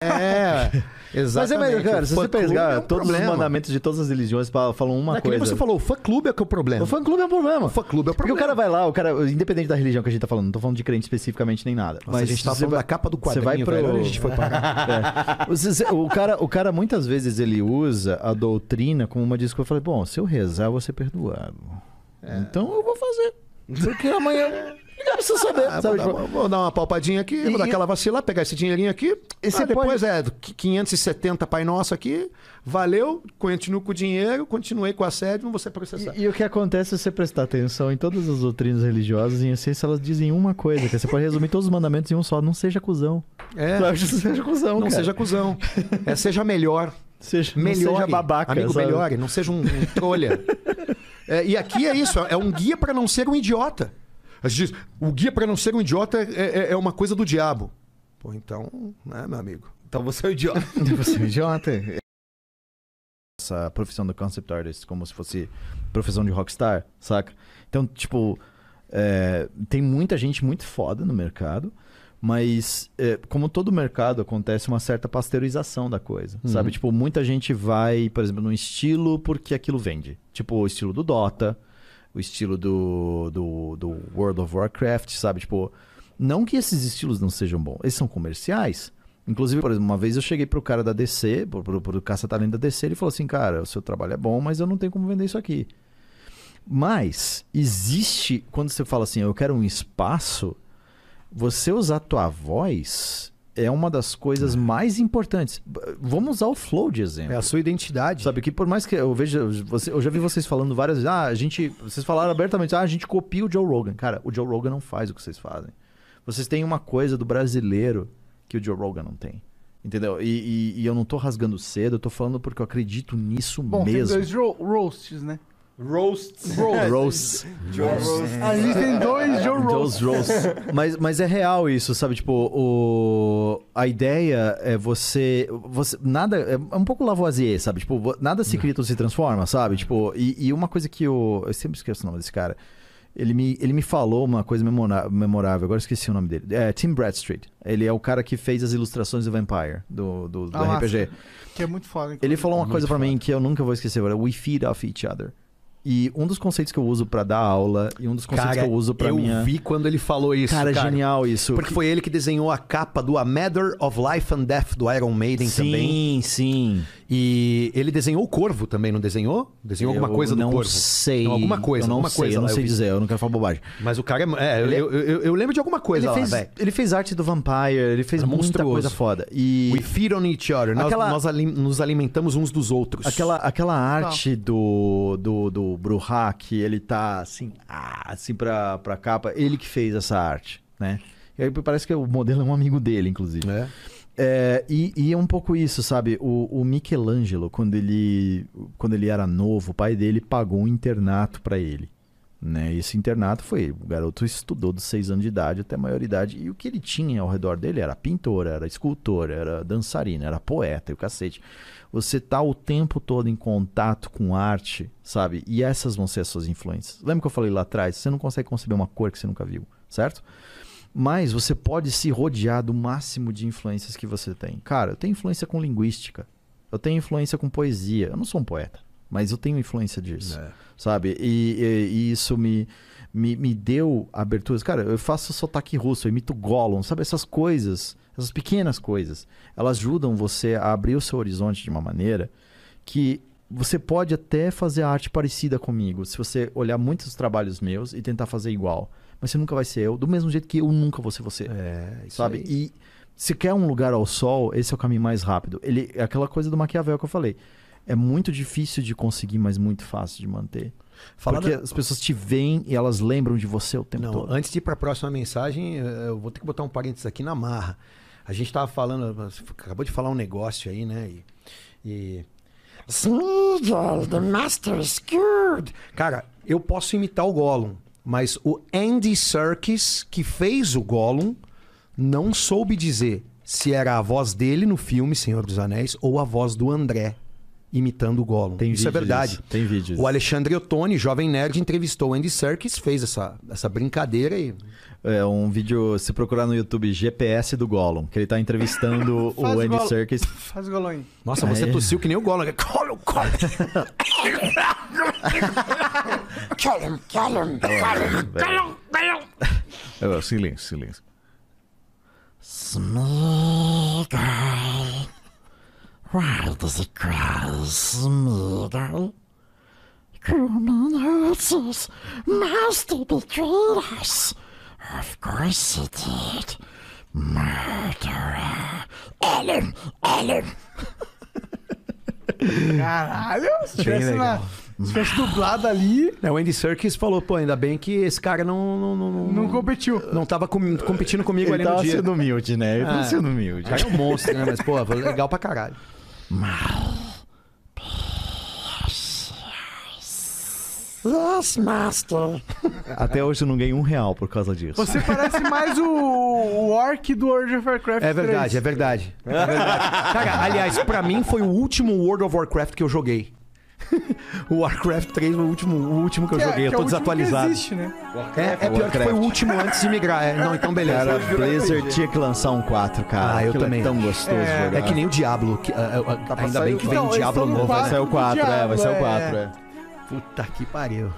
É. Exatamente. Mas é melhor, cara, se você pegar é um todos problema. os mandamentos de todas as religiões falam uma é coisa. Que você falou, o fã clube é que é o problema. O fã clube é o problema. O fã clube é o problema. Porque o cara vai lá, o cara, independente da religião que a gente tá falando, não tô falando de crente especificamente nem nada. Nossa, mas a gente tá falando vai, da capa do quadrinho, você vai pro... velho, a gente foi pagar. é. o, cara, o cara muitas vezes ele usa a doutrina como uma desculpa, eu falei, bom, se eu rezar, eu vou ser perdoado. É. Então eu vou fazer. Porque amanhã. Ninguém precisa saber. Ah, sabe? vou, dar, vou, dar, uma palpadinha aqui, e, vou dar aquela vacila, pegar esse dinheirinho aqui. E ah, depois pode... é 570 Pai Nosso aqui. Valeu, continuo com o dinheiro, continuei com a sede, não vou ser processado. E, e, o que acontece se você prestar atenção em todas as doutrinas religiosas, em essência, elas dizem uma coisa, que você pode resumir todos os mandamentos em um só: não seja cuzão. É. Não seja cuzão. Não cara. seja cuzão. É, seja melhor. Seja, melhore, não seja babaca. Amigo, sabe? melhore. Não seja um, um trolha. É, e aqui é isso, é um guia para não ser um idiota. A gente diz, o guia para não ser um idiota é, é, é, uma coisa do diabo. Pô, então, né, meu amigo? Então você é um idiota. você é um idiota. Essa profissão do concept artist, como se fosse profissão de rockstar, saca? Então, tipo, é, tem muita gente muito foda no mercado mas, é, como todo mercado, acontece uma certa pasteurização da coisa, uhum. sabe? Tipo, muita gente vai, por exemplo, no estilo porque aquilo vende. Tipo, o estilo do Dota, o estilo do, do, do World of Warcraft, sabe? Tipo, não que esses estilos não sejam bons, eles são comerciais. Inclusive, por exemplo, uma vez eu cheguei pro cara da DC, pro, pro, pro caça-talento da DC, ele falou assim, cara, o seu trabalho é bom, mas eu não tenho como vender isso aqui. Mas existe, quando você fala assim, eu quero um espaço, você usar a tua voz é uma das coisas é. mais importantes. Vamos usar o flow de exemplo. É a sua identidade. Sabe que por mais que eu veja, eu já vi vocês falando várias vezes, ah, a gente, vocês falaram abertamente, ah, a gente copia o Joe Rogan. Cara, o Joe Rogan não faz o que vocês fazem. Vocês têm uma coisa do brasileiro que o Joe Rogan não tem. Entendeu? E, e, e eu não tô rasgando cedo, eu tô falando porque eu acredito nisso Bom, mesmo. Bom, tem dois ro roasts, né? Roasts. Roasts. Roasts. A gente tem dois Joe Roasts. Mas, mas é real isso, sabe? Tipo, o... a ideia é você... você nada É um pouco Lavoisier, sabe? Tipo, nada se cria, ou se transforma, sabe? Tipo, e, e uma coisa que eu... Eu sempre esqueço o nome desse cara. Ele me, ele me falou uma coisa memorável, agora esqueci o nome dele. É Tim Bradstreet. Ele é o cara que fez as ilustrações do Vampire, do, do, do ah, RPG. Que é muito foda. Ele falou uma coisa para mim que eu nunca vou esquecer. Agora. We feed off each other. E um dos conceitos que eu uso para dar aula e um dos conceitos cara, que eu uso para minha Eu vi quando ele falou isso, cara, cara. genial isso. Porque que... foi ele que desenhou a capa do A Matter of Life and Death do Iron Maiden sim, também. Sim, sim. E ele desenhou o corvo também, não desenhou? Desenhou eu alguma coisa do corvo? Sei. Não, alguma coisa, eu não alguma sei, coisa. Eu não sei dizer, eu não quero falar bobagem. Mas o cara é. É, é eu, eu, eu, lembro de alguma coisa ele lá, fez, Ele fez arte do Vampire, ele fez muita coisa foda. E... We feed on each other. Aquela... Nós, nós, nos alimentamos uns dos outros. Aquela, aquela tá. arte ah. do, do, do Bruhá, que ele tá assim, ah, assim pra, pra capa. Ele que fez essa arte, né? E aí parece que o modelo é um amigo dele, inclusive. É. É, e, e, é um pouco isso, sabe? O, o, Michelangelo, quando ele, quando ele era novo, o pai dele pagou um internato para ele. Né? Esse internato foi. O garoto estudou dos seis anos de idade até a maioridade. E o que ele tinha ao redor dele era pintor, era escultor, era dançarina, era poeta e o cacete. Você tá o tempo todo em contato com arte, sabe? E essas vão ser as suas influências. Lembra que eu falei lá atrás? Você não consegue conceber uma cor que você nunca viu, certo? Mas você pode se rodear do máximo de influências que você tem. Cara, eu tenho influência com linguística. Eu tenho influência com poesia. Eu não sou um poeta, mas eu tenho influência disso. É. Sabe? E, e, e isso me, me, me, deu aberturas. Cara, eu faço sotaque russo, eu imito Gollum, sabe? Essas coisas, essas pequenas coisas, elas ajudam você a abrir o seu horizonte de uma maneira que você pode até fazer arte parecida comigo, se você olhar muitos trabalhos meus e tentar fazer igual. Mas você nunca vai ser eu, do mesmo jeito que eu nunca vou ser você. É, isso sabe? Aí. E se quer um lugar ao sol, esse é o caminho mais rápido. Ele é aquela coisa do Maquiavel que eu falei. É muito difícil de conseguir, mas muito fácil de manter. Falar Porque as pessoas te veem e elas lembram de você o tempo Não, todo. Antes de ir para a próxima mensagem, eh, eu vou ter que botar um parênteses aqui na marra. A gente estava falando, acabou de falar um negócio aí, né? e, e the master is cured. Cara, eu posso imitar o Gollum, mas o Andy Serkis, que fez o Gollum, não soube dizer se era a voz dele no filme Senhor dos Anéis ou a voz do André imitando o Gollum. Tem Isso é verdade. Tem vídeos. O Alexandre Ottoni, jovem nerd, entrevistou Andy Serkis, fez essa, essa brincadeira aí. É um vídeo, se procurar no YouTube, GPS do Gollum, que ele tá entrevistando o Andy Serkis. Faz o Gollum aí. Nossa, você é. tossiu que nem o Gollum. Gollum, Gollum. Gollum, Gollum, tá Gollum, Gollum. É, silêncio, silêncio. Smell Why does it cross middle? Human horses must betray us. Of course it did. Murderer. Ellen! Ellen! Caralho! Se tivesse, na, se tivesse dublado ali. É, o Andy Serkis falou, pô, ainda bem que esse cara não. Não, não, não competiu. Não tava com, competindo comigo Ele ali no dia. Ele tava sendo humilde, né? Ele ah, tava sendo humilde. Cara é um monstro, né? Mas, pô, legal pra caralho. Yes, master. Até hoje eu não ganhei um real por causa disso. Você parece mais o, o Orc do World of Warcraft É verdade, 3. é verdade. É verdade. Cara, aliás, pra mim foi o último World of Warcraft que eu joguei. o Warcraft 3 o último, o último que eu é- joguei, é, que eu tô é desatualizado. Existe, né? é, é pior que foi o último antes de migrar. É. Não, então beleza. Cara, Blizzard né? tinha que lançar um 4, cara. Ah, eu é também. É tão gostoso é... jogar. É que nem o Diablo. Que, uh, uh, tá ainda bem que vem então, o Diablo novo. Né? Vai sair o 4, é, vai sair o 4, é. Puta que pariu.